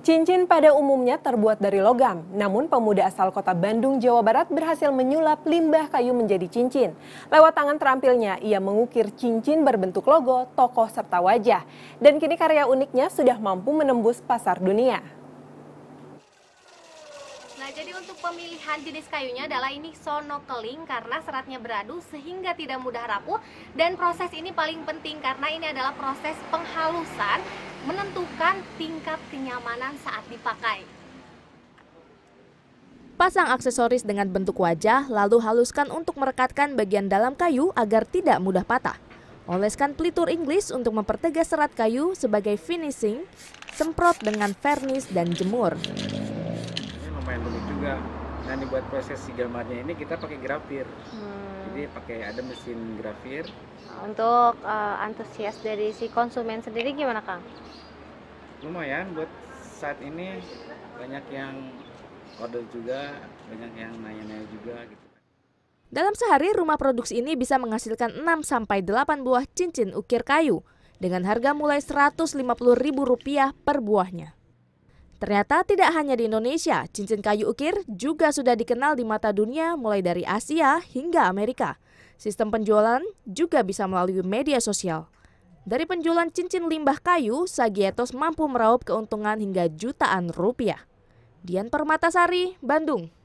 Cincin pada umumnya terbuat dari logam, namun pemuda asal kota Bandung, Jawa Barat berhasil menyulap limbah kayu menjadi cincin. Lewat tangan terampilnya, ia mengukir cincin berbentuk logo, tokoh, serta wajah. Dan kini karya uniknya sudah mampu menembus pasar dunia. Nah, jadi untuk pemilihan jenis kayunya adalah ini sono keling karena seratnya beradu sehingga tidak mudah rapuh. Dan proses ini paling penting karena ini adalah proses penghalusan menentukan tingkat kenyamanan saat dipakai. Pasang aksesoris dengan bentuk wajah, lalu haluskan untuk merekatkan bagian dalam kayu agar tidak mudah patah. Oleskan pelitur Inggris untuk mempertegas serat kayu sebagai finishing, semprot dengan vernis dan jemur. Ini lumayan juga. Nah dibuat proses si gambarnya ini kita pakai grafir. Hmm. Jadi pakai ada mesin grafir. Untuk uh, antusias dari si konsumen sendiri gimana Kang? Lumayan buat saat ini banyak yang order juga, banyak yang nanya-nanya juga gitu. Dalam sehari rumah produksi ini bisa menghasilkan 6 sampai 8 buah cincin ukir kayu dengan harga mulai Rp150.000 per buahnya. Ternyata tidak hanya di Indonesia, cincin kayu ukir juga sudah dikenal di mata dunia mulai dari Asia hingga Amerika. Sistem penjualan juga bisa melalui media sosial. Dari penjualan cincin limbah kayu, Sagietos mampu meraup keuntungan hingga jutaan rupiah. Dian Permatasari, Bandung.